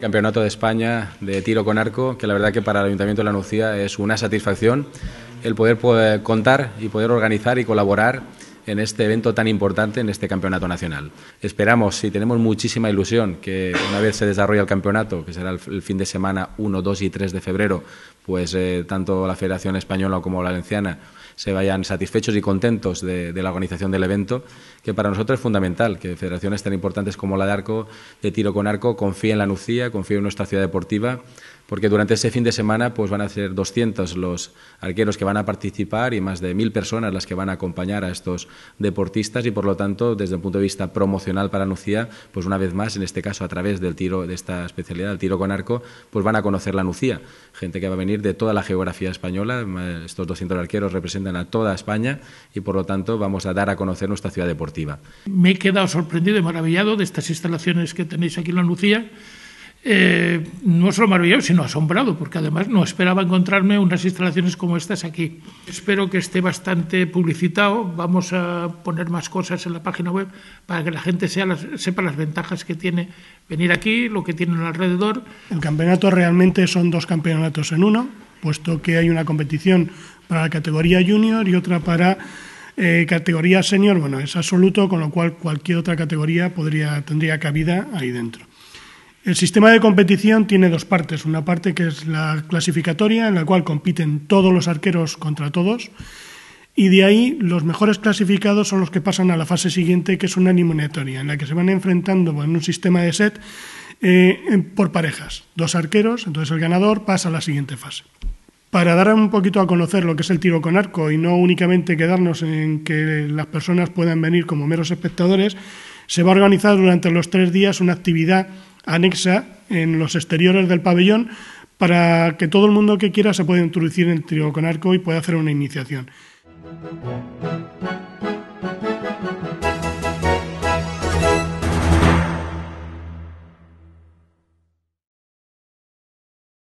Campeonato de España de tiro con arco, que la verdad que para el Ayuntamiento de la Nucía es una satisfacción el poder, poder contar y poder organizar y colaborar en este evento tan importante, en este campeonato nacional. Esperamos y tenemos muchísima ilusión que una vez se desarrolle el campeonato, que será el, fin de semana 1, 2 y 3 de febrero, pues eh, tanto la Federación Española como la Valenciana se vayan satisfechos y contentos de, la organización del evento, que para nosotros es fundamental, que federaciones tan importantes como la de arco, de tiro con arco, confíen en la Nucía, confíen en nuestra ciudad deportiva, porque durante ese fin de semana pues van a ser 200 los arqueros que van a participar y más de 1.000 personas las que van a acompañar a estos deportistas y por lo tanto desde el punto de vista promocional para Nucía pues una vez más en este caso a través del tiro de esta especialidad el tiro con arco pues van a conocer la Nucía gente que va a venir de toda la geografía española estos 200 arqueros representan a toda España y por lo tanto vamos a dar a conocer nuestra ciudad deportiva. Me he quedado sorprendido y maravillado de estas instalaciones que tenéis aquí en la Nucía eh, no solo maravillado, sino asombrado, porque además no esperaba encontrarme unas instalaciones como estas aquí. Espero que esté bastante publicitado. Vamos a poner más cosas en la página web para que la gente sepa las ventajas que tiene venir aquí, lo que tienen alrededor. El campeonato realmente son dos campeonatos en uno, puesto que hay una competición para la categoría junior y otra para eh, categoría senior. Bueno, es absoluto, con lo cual cualquier otra categoría podría, tendría cabida ahí dentro. El sistema de competición tiene dos partes. Una parte que es la clasificatoria, en la cual compiten todos los arqueros contra todos. Y de ahí los mejores clasificados son los que pasan a la fase siguiente, que es una eliminatoria, en la que se van enfrentando en un sistema de set eh, por parejas. Dos arqueros, entonces el ganador pasa a la siguiente fase. Para dar un poquito a conocer lo que es el tiro con arco y no únicamente quedarnos en que las personas puedan venir como meros espectadores, se va a organizar durante los tres días una actividad anexa en los exteriores del pabellón para que todo el mundo que quiera se pueda introducir en el trío con arco y pueda hacer una iniciación.